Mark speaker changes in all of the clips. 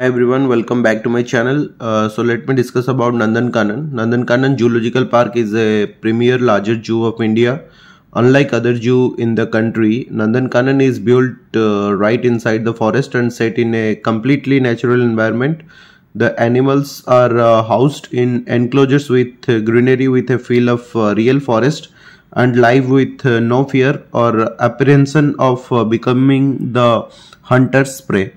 Speaker 1: Hi everyone, welcome back to my channel. Uh, so let me discuss about Nandankanan. Nandankanan Zoological Park is a premier larger zoo of India. Unlike other zoo in the country, Nandankanan is built uh, right inside the forest and set in a completely natural environment. The animals are uh, housed in enclosures with uh, greenery with a feel of uh, real forest and live with uh, no fear or apprehension of becoming the hunter's prey.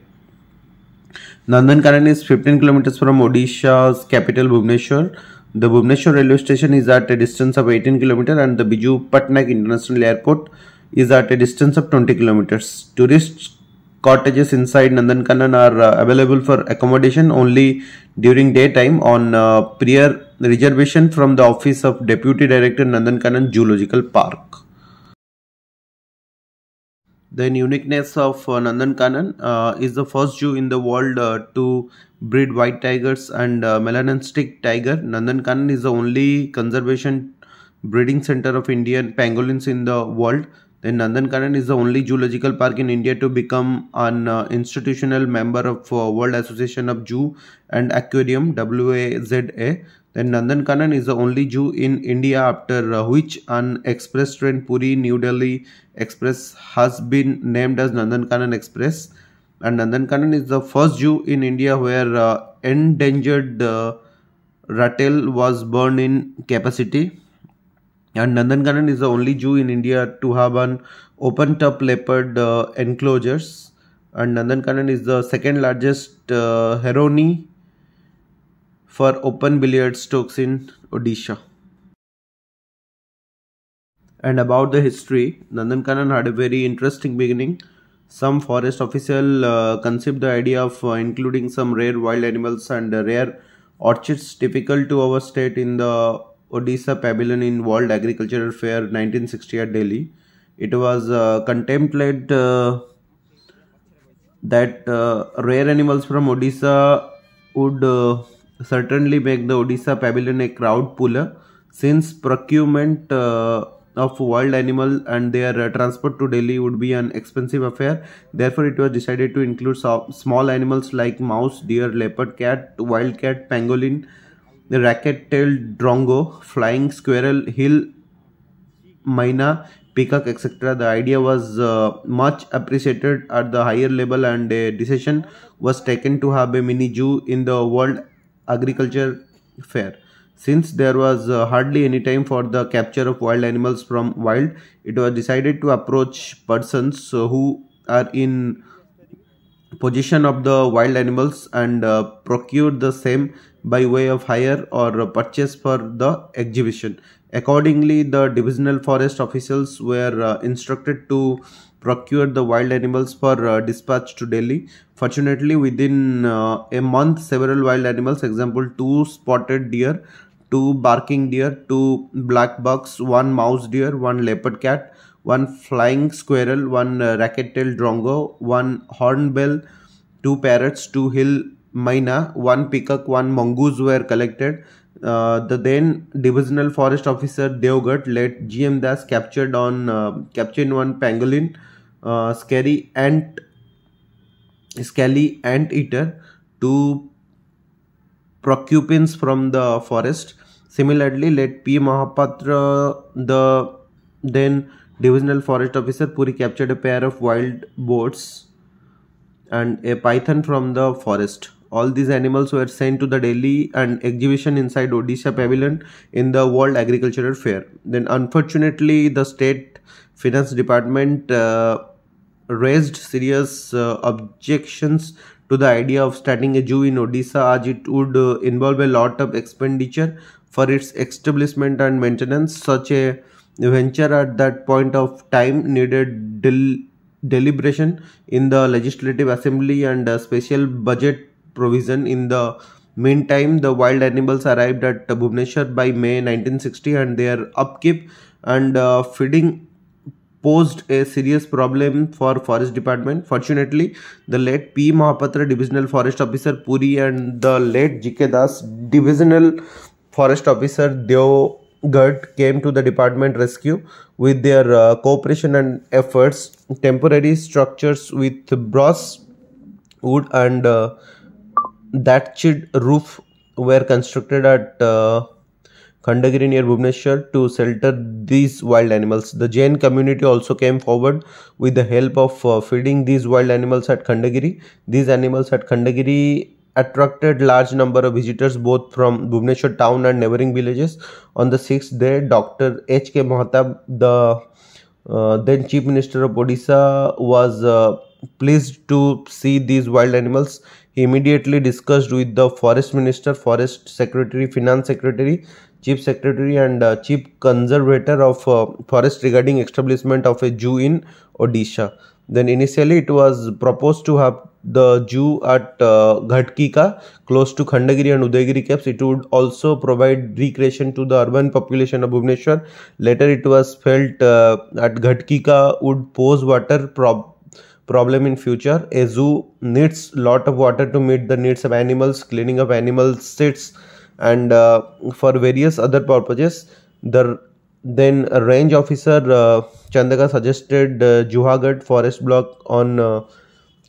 Speaker 1: Nandankanan is 15 kilometers from Odisha's capital Bhubaneswar. The Bhubaneswar railway station is at a distance of 18 kilometers and the Biju Patnaik International Airport is at a distance of 20 kilometers. Tourist cottages inside Nandankanan are uh, available for accommodation only during daytime on uh, prior reservation from the office of Deputy Director Nandankanan Zoological Park. Then uniqueness of uh, Nandankanan uh, is the first zoo in the world uh, to breed white tigers and uh, melanistic tiger. Nandankanan is the only conservation breeding center of Indian pangolins in the world. Then Nandankanan is the only zoological park in India to become an uh, institutional member of uh, World Association of Zoo and Aquarium WAZA. Then Nandankanan is the only zoo in India after uh, which an express train Puri New Delhi Express has been named as Nandankanan Express. And Nandankanan is the first zoo in India where uh, endangered uh, rattle was born in capacity. And Nandankanan is the only zoo in India to have an open top leopard uh, enclosures. And Nandankanan is the second largest Heroni. Uh, for open billiard strokes in Odisha. And about the history, Nandankanan had a very interesting beginning. Some forest official uh, conceived the idea of uh, including some rare wild animals and uh, rare orchids typical to our state in the Odisha Pavilion in World Agricultural Fair 1968, Delhi. It was uh, contemplated uh, that uh, rare animals from Odisha would certainly make the Odisha pavilion a crowd puller since procurement uh, of wild animal and their uh, transport to Delhi would be an expensive affair. Therefore, it was decided to include so small animals like mouse, deer, leopard cat, wildcat, pangolin, racket-tailed drongo, flying squirrel, hill myna, peacock, etc. The idea was uh, much appreciated at the higher level and a decision was taken to have a mini zoo in the World agriculture fair since there was uh, hardly any time for the capture of wild animals from wild it was decided to approach persons uh, who are in possession of the wild animals and uh, procure the same by way of hire or purchase for the exhibition accordingly the divisional forest officials were uh, instructed to procured the wild animals for uh, dispatch to Delhi. Fortunately, within uh, a month, several wild animals, example, two spotted deer, two barking deer, two black bucks, one mouse deer, one leopard cat, one flying squirrel, one uh, racket-tailed drongo, one hornbill, two parrots, two hill myna, one peacock, one mongoose were collected. Uh, the then divisional forest officer Deogat led GM Das captured on uh, captured one pangolin uh, scary ant scaly ant eater to Procupins from the forest. Similarly, let P. Mahapatra, the then divisional forest officer, Puri captured a pair of wild boars and a python from the forest. All these animals were sent to the Delhi and exhibition inside Odisha Pavilion in the World Agricultural Fair. Then, unfortunately, the state finance department uh, raised serious uh, objections to the idea of starting a zoo in Odisha as it would uh, involve a lot of expenditure for its establishment and maintenance. Such a venture at that point of time needed del deliberation in the legislative assembly and a special budget provision in the meantime the wild animals arrived at bhubaneswar by may 1960 and their upkeep and uh, feeding posed a serious problem for forest department. Fortunately, the late P. Mahapatra divisional forest officer Puri and the late J.K. Das divisional forest officer Deogat came to the department rescue with their uh, cooperation and efforts. Temporary structures with brass, wood and uh, thatched roof were constructed at uh, Khandagiri near Bhubaneswar to shelter these wild animals. The Jain community also came forward with the help of uh, feeding these wild animals at Khandagiri. These animals at Khandagiri attracted large number of visitors both from Bhubaneswar town and neighboring villages. On the 6th day, Dr. H. K. Mahatab, the uh, then Chief Minister of Odisha, was uh, pleased to see these wild animals. He immediately discussed with the Forest Minister, Forest Secretary, Finance Secretary, chief secretary and uh, chief conservator of uh, forest regarding establishment of a zoo in Odisha. Then initially it was proposed to have the zoo at uh, Ghatkika close to Khandagiri and Udaygiri caps. It would also provide recreation to the urban population of Bhubaneswar. Later it was felt uh, at Ghatkika would pose water prob problem in future. A zoo needs lot of water to meet the needs of animals, cleaning of animal sits and uh, for various other purposes the then range officer uh, suggested uh, forest block on uh,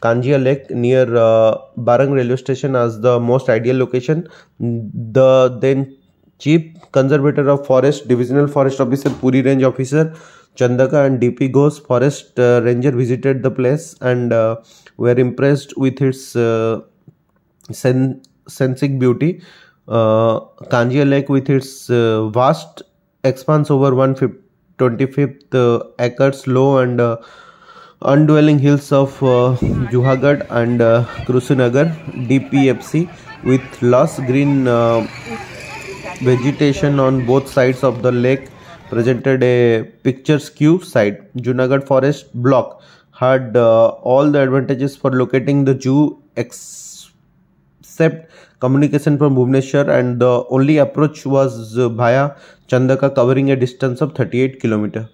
Speaker 1: Kanjia Lake near uh, Barang railway station as the most ideal location. The then chief conservator of forest, divisional forest officer, Puri range officer Chandaka and DP Ghosh forest uh, ranger visited the place and uh, were impressed with its uh, sen sensing beauty uh, Kanjia Lake with its uh, vast expanse over 125th uh, acres low and uh, undwelling hills of uh, and uh, Krusinagar DPFC with lush green uh, vegetation on both sides of the lake presented a picturesque site. Junagadh forest block had uh, all the advantages for locating the Jew accept communication from Bhubaneswar and the only approach was via Chandaka covering a distance of 38 km.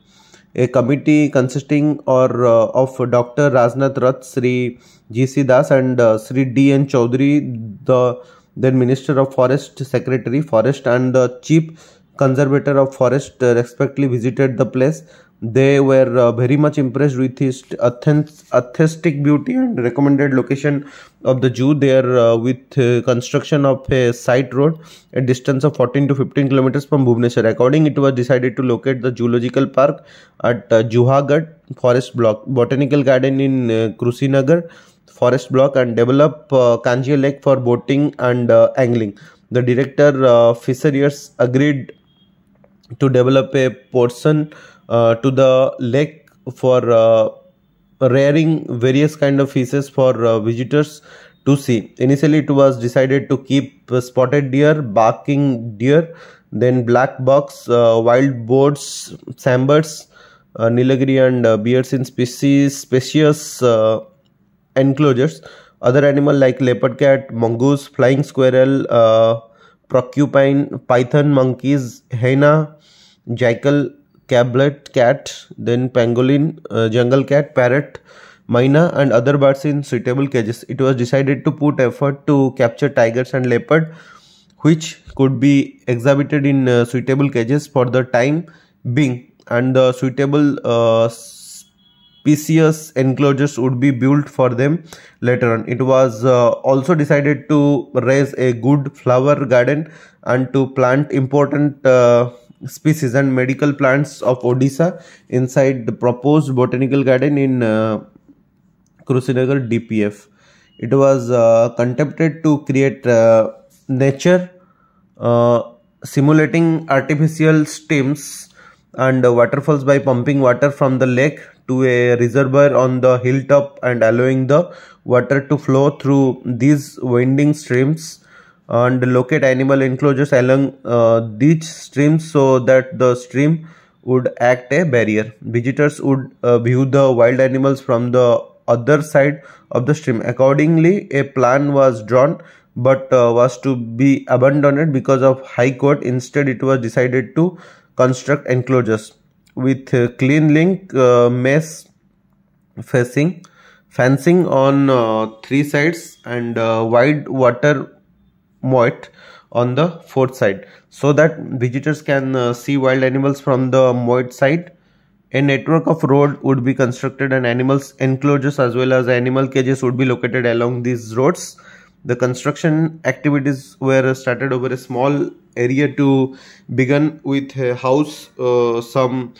Speaker 1: A committee consisting or uh, of Dr. Rajnath Rath, Sri G.C. Das and uh, Sri D.N. Chaudhary, the then Minister of Forest, Secretary Forest and the Chief Conservator of Forest uh, respectively visited the place they were uh, very much impressed with his authentic beauty and recommended location of the zoo there uh, with uh, construction of a side road a distance of 14 to 15 kilometers from Bhubaneswar. According, it was decided to locate the zoological park at uh, forest block, botanical garden in uh, Krusinagar forest block and develop uh, Kanji Lake for boating and uh, angling. The director uh, Fisheries agreed to develop a portion uh, to the lake for uh, rearing various kind of fishes for uh, visitors to see. Initially, it was decided to keep spotted deer, barking deer, then black bucks, uh, wild boars, sambers, uh, nilgiri and uh, bears in species, spacious uh, enclosures. Other animal like leopard cat, mongoose, flying squirrel, uh, python, monkeys, hyena, jackal, cablet cat then pangolin uh, jungle cat parrot myna and other birds in suitable cages it was decided to put effort to capture tigers and leopard which could be exhibited in uh, suitable cages for the time being and the suitable uh, species enclosures would be built for them later on it was uh, also decided to raise a good flower garden and to plant important uh, species and medical plants of Odisha inside the proposed botanical garden in uh, DPF. It was uh, contemplated to create uh, nature uh, simulating artificial streams and waterfalls by pumping water from the lake to a reservoir on the hilltop and allowing the water to flow through these winding streams and locate animal enclosures along uh, these streams so that the stream would act a barrier. Visitors would uh, view the wild animals from the other side of the stream. Accordingly, a plan was drawn but uh, was to be abandoned because of high court. Instead, it was decided to construct enclosures with uh, clean link mesh uh, facing, fencing on uh, three sides and wide water moat on the fourth side so that visitors can uh, see wild animals from the moat side a network of road would be constructed and animals enclosures as well as animal cages would be located along these roads. The construction activities were started over a small area to begin with a house, uh, some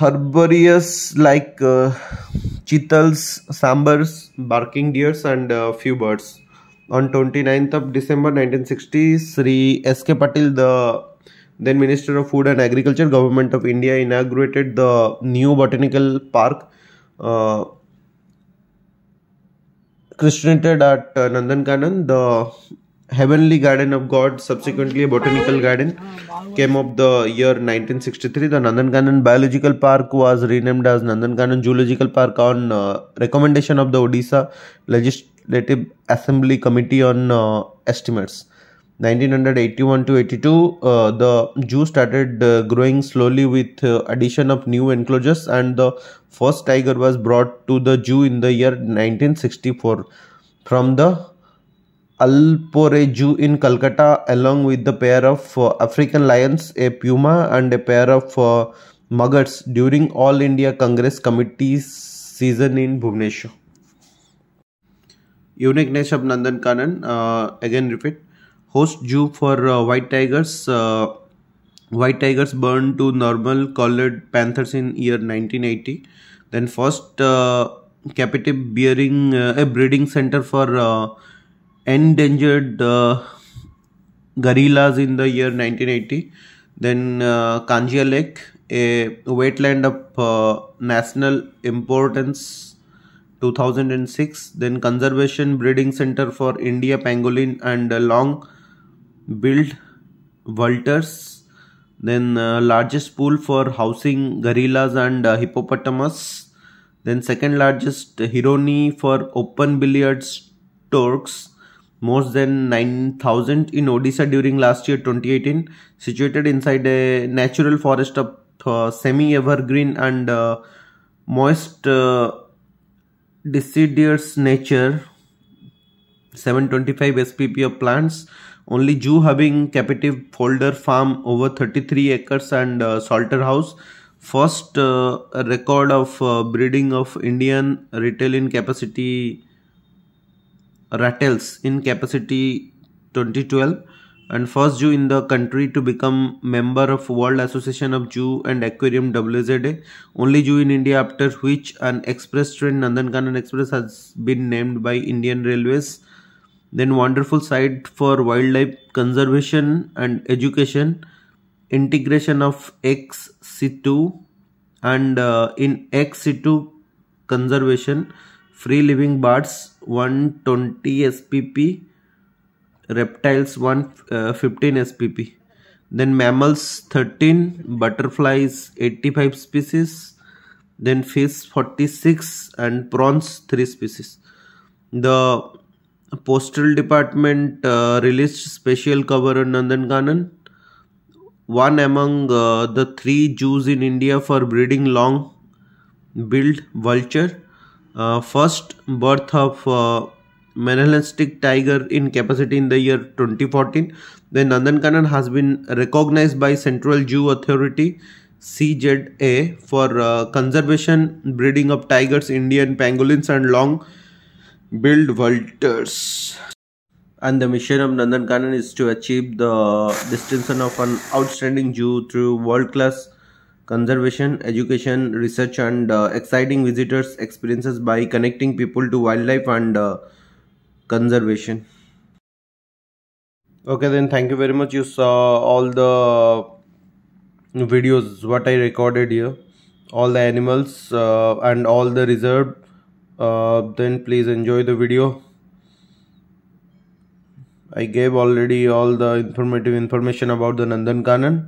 Speaker 1: herbaceous like uh, cheetahs, sambars, barking deers and a uh, few birds on 29th of December 1960, Sri S.K. Patil, the then Minister of Food and Agriculture, Government of India, inaugurated the new botanical park uh, at uh, Nandankanan. The Heavenly Garden of God, subsequently a botanical garden, came up the year 1963. The Nandankanan Biological Park was renamed as Nandankanan Zoological Park on uh, recommendation of the Odisha Legis legislative assembly committee on uh, estimates 1981 to 82 uh, the zoo started uh, growing slowly with uh, addition of new enclosures and the first tiger was brought to the zoo in the year 1964 from the Alpore Zoo in Calcutta along with the pair of uh, African lions, a puma and a pair of uh, muggers during All India Congress Committee's season in Bhubaneswar uniqueness of Nandan uh, again repeat, host Jew for uh, white tigers. Uh, white tigers burned to normal colored panthers in year 1980. Then first uh, captive bearing uh, a breeding center for uh, endangered uh, gorillas in the year 1980. Then uh, Kanjia Lake, a wetland of national importance 2006 then conservation breeding center for india pangolin and uh, long billed vultures then uh, largest pool for housing gorillas and uh, hippopotamus then second largest hironi for open billiards storks more than 9000 in odisha during last year 2018 situated inside a natural forest of uh, semi evergreen and uh, moist uh, deciduous nature 725 spp of plants only Jew having captive folder farm over 33 acres and uh, House. first uh, record of uh, breeding of Indian retail in capacity rattles in capacity 2012 and first Jew in the country to become member of World Association of Jew and Aquarium WZA, only Jew in India after which an express train Nandankanan Express has been named by Indian Railways. Then wonderful site for wildlife conservation and education, integration of X C two and uh, in X C two conservation, free living birds 120 SPP reptiles 115 uh, spp then mammals 13 butterflies 85 species then fish 46 and prawns 3 species the postal department uh, released special cover on nandankanan one among uh, the three Jews in india for breeding long billed vulture uh, first birth of uh, Manelastic tiger in capacity in the year 2014. Then Nandankanan has been recognized by Central Zoo Authority CZA for uh, conservation breeding of tigers, Indian pangolins and long-billed vultures. And the mission of Nandankanan is to achieve the distinction of an outstanding zoo through world-class conservation, education, research and uh, exciting visitors experiences by connecting people to wildlife and uh, conservation okay then thank you very much you saw all the videos what i recorded here all the animals uh, and all the reserve uh, then please enjoy the video i gave already all the informative information about the nandan kanan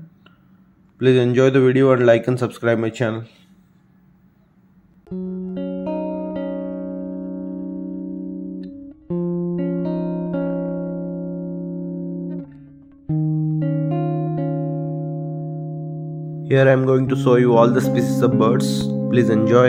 Speaker 1: please enjoy the video and like and subscribe my channel Here I am going to show you all the species of birds. Please enjoy.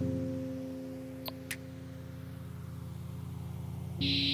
Speaker 1: Thank you